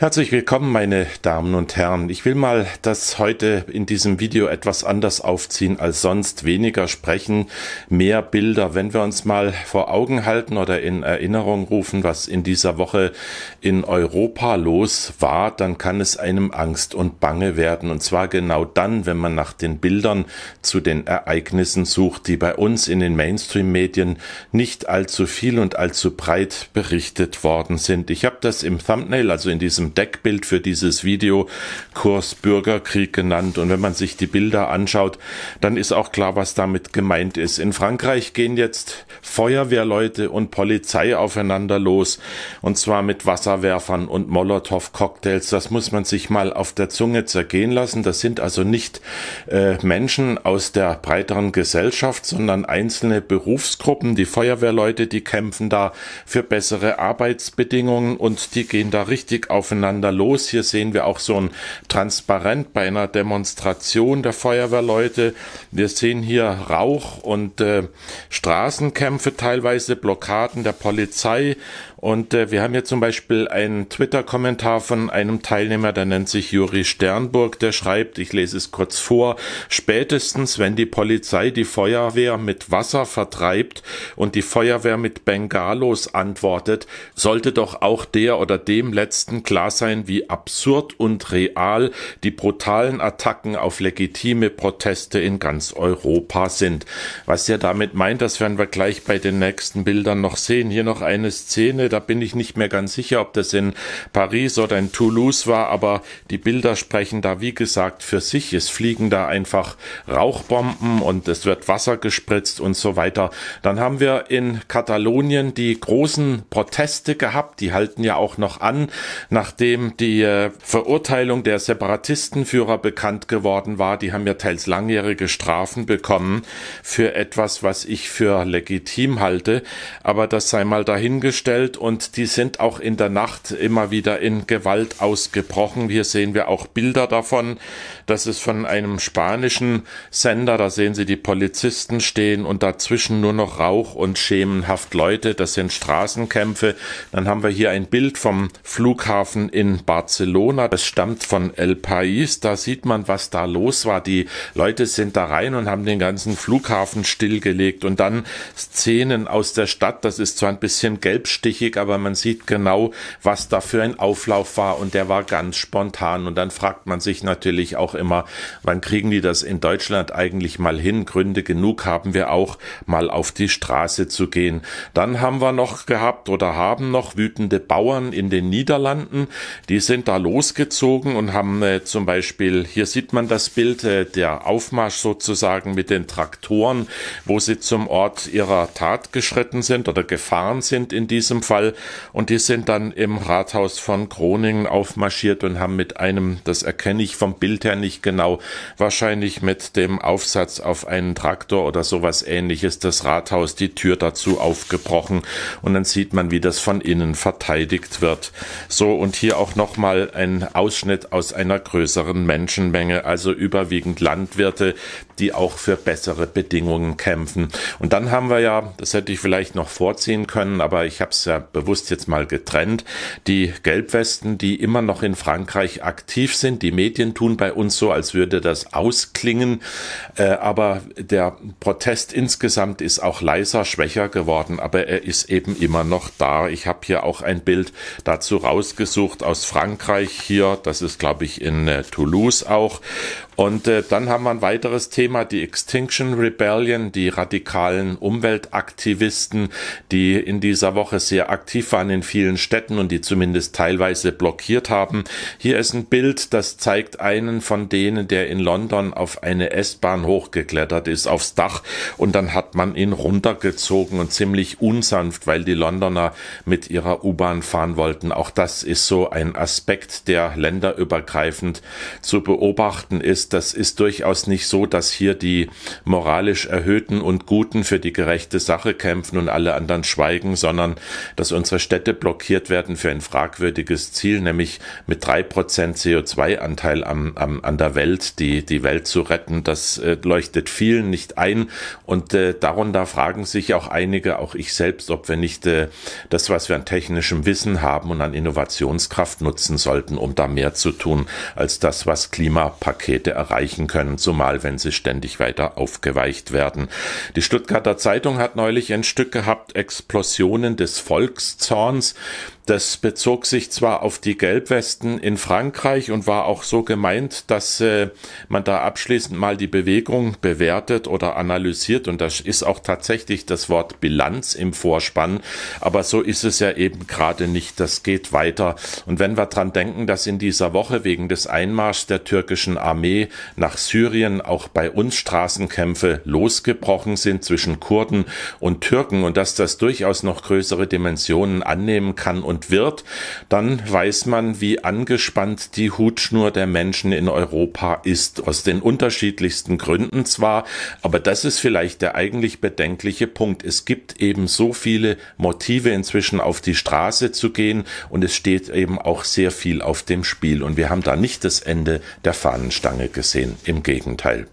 Herzlich willkommen, meine Damen und Herren. Ich will mal das heute in diesem Video etwas anders aufziehen als sonst. Weniger sprechen, mehr Bilder. Wenn wir uns mal vor Augen halten oder in Erinnerung rufen, was in dieser Woche in Europa los war, dann kann es einem Angst und Bange werden. Und zwar genau dann, wenn man nach den Bildern zu den Ereignissen sucht, die bei uns in den Mainstream-Medien nicht allzu viel und allzu breit berichtet worden sind. Ich habe das im Thumbnail, also in diesem Deckbild für dieses Video Kurs Bürgerkrieg genannt. Und wenn man sich die Bilder anschaut, dann ist auch klar, was damit gemeint ist. In Frankreich gehen jetzt Feuerwehrleute und Polizei aufeinander los. Und zwar mit Wasserwerfern und Molotow-Cocktails. Das muss man sich mal auf der Zunge zergehen lassen. Das sind also nicht äh, Menschen aus der breiteren Gesellschaft, sondern einzelne Berufsgruppen. Die Feuerwehrleute, die kämpfen da für bessere Arbeitsbedingungen und die gehen da richtig aufeinander aufeinander los. Hier sehen wir auch so ein Transparent bei einer Demonstration der Feuerwehrleute. Wir sehen hier Rauch und äh, Straßenkämpfe, teilweise Blockaden der Polizei. Und äh, wir haben hier zum Beispiel einen Twitter-Kommentar von einem Teilnehmer, der nennt sich Juri Sternburg, der schreibt, ich lese es kurz vor, spätestens wenn die Polizei die Feuerwehr mit Wasser vertreibt und die Feuerwehr mit Bengalos antwortet, sollte doch auch der oder dem letzten klar klar sein, wie absurd und real die brutalen Attacken auf legitime Proteste in ganz Europa sind. Was er damit meint, das werden wir gleich bei den nächsten Bildern noch sehen. Hier noch eine Szene, da bin ich nicht mehr ganz sicher, ob das in Paris oder in Toulouse war, aber die Bilder sprechen da wie gesagt für sich. Es fliegen da einfach Rauchbomben und es wird Wasser gespritzt und so weiter. Dann haben wir in Katalonien die großen Proteste gehabt, die halten ja auch noch an, nach nachdem die äh, Verurteilung der Separatistenführer bekannt geworden war, die haben ja teils langjährige Strafen bekommen für etwas, was ich für legitim halte, aber das sei mal dahingestellt und die sind auch in der Nacht immer wieder in Gewalt ausgebrochen. Hier sehen wir auch Bilder davon. Das ist von einem spanischen Sender, da sehen Sie die Polizisten stehen und dazwischen nur noch Rauch und schemenhaft Leute. Das sind Straßenkämpfe. Dann haben wir hier ein Bild vom Flughafen in Barcelona. Das stammt von El País. Da sieht man, was da los war. Die Leute sind da rein und haben den ganzen Flughafen stillgelegt und dann Szenen aus der Stadt. Das ist zwar ein bisschen gelbstichig, aber man sieht genau, was da für ein Auflauf war und der war ganz spontan. Und dann fragt man sich natürlich auch immer, wann kriegen die das in Deutschland eigentlich mal hin? Gründe genug haben wir auch, mal auf die Straße zu gehen. Dann haben wir noch gehabt oder haben noch wütende Bauern in den Niederlanden. Die sind da losgezogen und haben äh, zum Beispiel, hier sieht man das Bild, äh, der Aufmarsch sozusagen mit den Traktoren, wo sie zum Ort ihrer Tat geschritten sind oder gefahren sind in diesem Fall. Und die sind dann im Rathaus von Groningen aufmarschiert und haben mit einem, das erkenne ich vom Bild her nicht genau, wahrscheinlich mit dem Aufsatz auf einen Traktor oder sowas ähnliches das Rathaus die Tür dazu aufgebrochen. Und dann sieht man, wie das von innen verteidigt wird. So, und hier auch nochmal ein Ausschnitt aus einer größeren Menschenmenge, also überwiegend Landwirte, die auch für bessere Bedingungen kämpfen. Und dann haben wir ja, das hätte ich vielleicht noch vorziehen können, aber ich habe es ja bewusst jetzt mal getrennt, die Gelbwesten, die immer noch in Frankreich aktiv sind. Die Medien tun bei uns so, als würde das ausklingen, äh, aber der Protest insgesamt ist auch leiser, schwächer geworden, aber er ist eben immer noch da. Ich habe hier auch ein Bild dazu rausgesucht aus Frankreich hier, das ist glaube ich in äh, Toulouse auch und äh, dann haben wir ein weiteres Thema, die Extinction Rebellion, die radikalen Umweltaktivisten, die in dieser Woche sehr aktiv waren in vielen Städten und die zumindest teilweise blockiert haben. Hier ist ein Bild, das zeigt einen von denen, der in London auf eine S-Bahn hochgeklettert ist, aufs Dach und dann hat man ihn runtergezogen und ziemlich unsanft, weil die Londoner mit ihrer U-Bahn fahren wollten. Auch das ist so ein Aspekt, der länderübergreifend zu beobachten ist das ist durchaus nicht so, dass hier die moralisch Erhöhten und Guten für die gerechte Sache kämpfen und alle anderen schweigen, sondern dass unsere Städte blockiert werden für ein fragwürdiges Ziel, nämlich mit drei Prozent CO2-Anteil am, am, an der Welt, die, die Welt zu retten. Das äh, leuchtet vielen nicht ein und äh, darunter fragen sich auch einige, auch ich selbst, ob wir nicht äh, das, was wir an technischem Wissen haben und an Innovationskraft nutzen sollten, um da mehr zu tun als das, was Klimapakete erreichen können, zumal wenn sie ständig weiter aufgeweicht werden. Die Stuttgarter Zeitung hat neulich ein Stück gehabt, Explosionen des Volkszorns. Das bezog sich zwar auf die Gelbwesten in Frankreich und war auch so gemeint, dass äh, man da abschließend mal die Bewegung bewertet oder analysiert. Und das ist auch tatsächlich das Wort Bilanz im Vorspann. Aber so ist es ja eben gerade nicht. Das geht weiter. Und wenn wir dran denken, dass in dieser Woche wegen des Einmarschs der türkischen Armee nach Syrien auch bei uns Straßenkämpfe losgebrochen sind zwischen Kurden und Türken und dass das durchaus noch größere Dimensionen annehmen kann und und wird, dann weiß man, wie angespannt die Hutschnur der Menschen in Europa ist, aus den unterschiedlichsten Gründen zwar, aber das ist vielleicht der eigentlich bedenkliche Punkt. Es gibt eben so viele Motive inzwischen auf die Straße zu gehen und es steht eben auch sehr viel auf dem Spiel und wir haben da nicht das Ende der Fahnenstange gesehen, im Gegenteil.